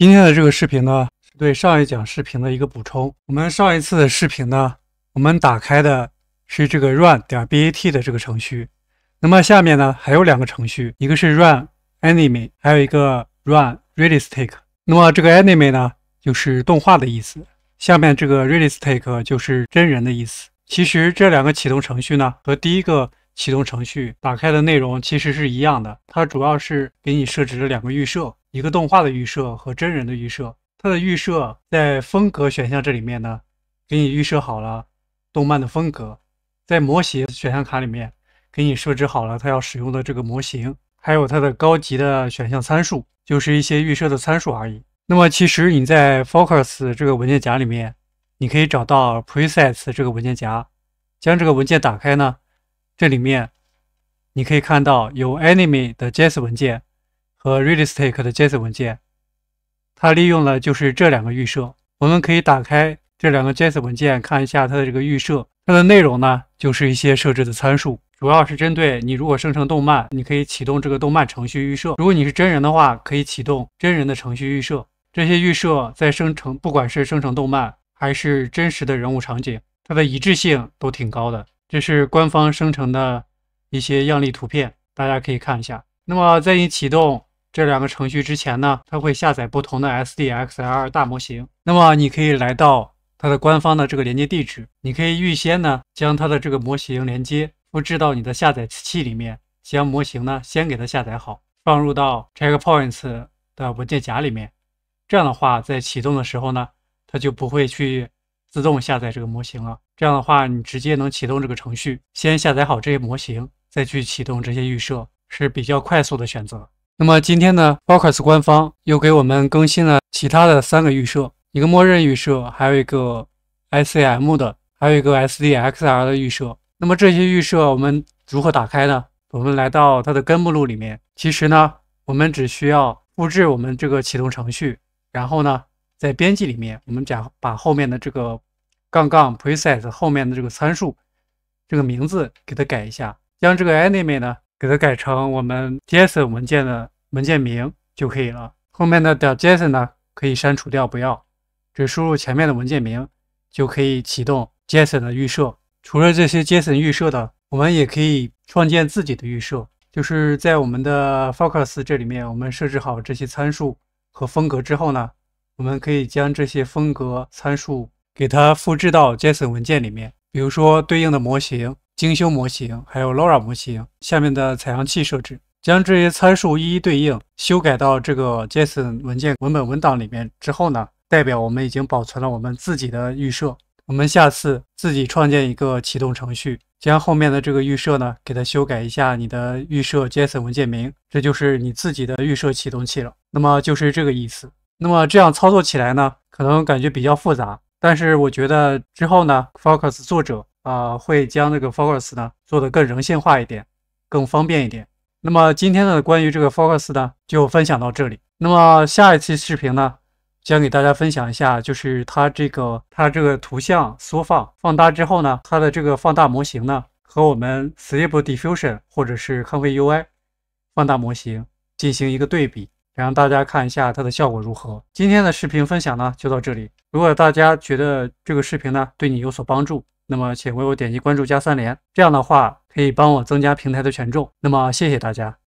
今天的这个视频呢是对上一讲视频的一个补充。我们上一次的视频呢，我们打开的是这个 run 点 bat 的这个程序。那么下面呢还有两个程序，一个是 run anime，还有一个 run realistic。那么这个 anime 呢就是动画的意思，下面这个 realistic 就是真人的意思。其实这两个启动程序呢和第一个启动程序打开的内容其实是一样的，它主要是给你设置了两个预设。一个动画的预设和真人的预设，它的预设在风格选项这里面呢，给你预设好了动漫的风格，在模型选项卡里面给你设置好了它要使用的这个模型，还有它的高级的选项参数，就是一些预设的参数而已。那么其实你在 Focus 这个文件夹里面，你可以找到 Presets 这个文件夹，将这个文件打开呢，这里面你可以看到有 Anime 的 j s 文件。和 realistic 的 JSON 文件，它利用了就是这两个预设。我们可以打开这两个 JSON 文件，看一下它的这个预设。它的内容呢，就是一些设置的参数，主要是针对你如果生成动漫，你可以启动这个动漫程序预设；如果你是真人的话，可以启动真人的程序预设。这些预设在生成，不管是生成动漫还是真实的人物场景，它的一致性都挺高的。这是官方生成的一些样例图片，大家可以看一下。那么在你启动。这两个程序之前呢，它会下载不同的 SDXL 大模型。那么你可以来到它的官方的这个连接地址，你可以预先呢将它的这个模型连接复制到你的下载器里面，将模型呢先给它下载好，放入到 Checkpoint s 的文件夹里面。这样的话，在启动的时候呢，它就不会去自动下载这个模型了。这样的话，你直接能启动这个程序，先下载好这些模型，再去启动这些预设，是比较快速的选择。那么今天呢 f o c u s 官方又给我们更新了其他的三个预设，一个默认预设，还有一个 ICM 的，还有一个 SDXR 的预设。那么这些预设我们如何打开呢？我们来到它的根目录里面，其实呢，我们只需要复制我们这个启动程序，然后呢，在编辑里面，我们讲把后面的这个杠杠 p r e s e 后面的这个参数，这个名字给它改一下，将这个 a n i m a e 呢。给它改成我们 JSON 文件的文件名就可以了。后面的点 JSON 呢，可以删除掉，不要，只输入前面的文件名就可以启动 JSON 的预设。除了这些 JSON 预设的，我们也可以创建自己的预设。就是在我们的 Focus 这里面，我们设置好这些参数和风格之后呢，我们可以将这些风格参数给它复制到 JSON 文件里面，比如说对应的模型。精修模型，还有 LoRA 模型下面的采样器设置，将这些参数一一对应修改到这个 JSON 文件、文本文档里面之后呢，代表我们已经保存了我们自己的预设。我们下次自己创建一个启动程序，将后面的这个预设呢，给它修改一下，你的预设 JSON 文件名，这就是你自己的预设启动器了。那么就是这个意思。那么这样操作起来呢，可能感觉比较复杂，但是我觉得之后呢，Focus 作者。啊，会将这个 Focus 呢做得更人性化一点，更方便一点。那么今天呢，关于这个 Focus 呢，就分享到这里。那么下一期视频呢，将给大家分享一下，就是它这个它这个图像缩放放大之后呢，它的这个放大模型呢，和我们 s l e e p Diffusion 或者是 comfy UI 放大模型进行一个对比，让大家看一下它的效果如何。今天的视频分享呢，就到这里。如果大家觉得这个视频呢，对你有所帮助。那么，请为我点击关注加三连，这样的话可以帮我增加平台的权重。那么，谢谢大家。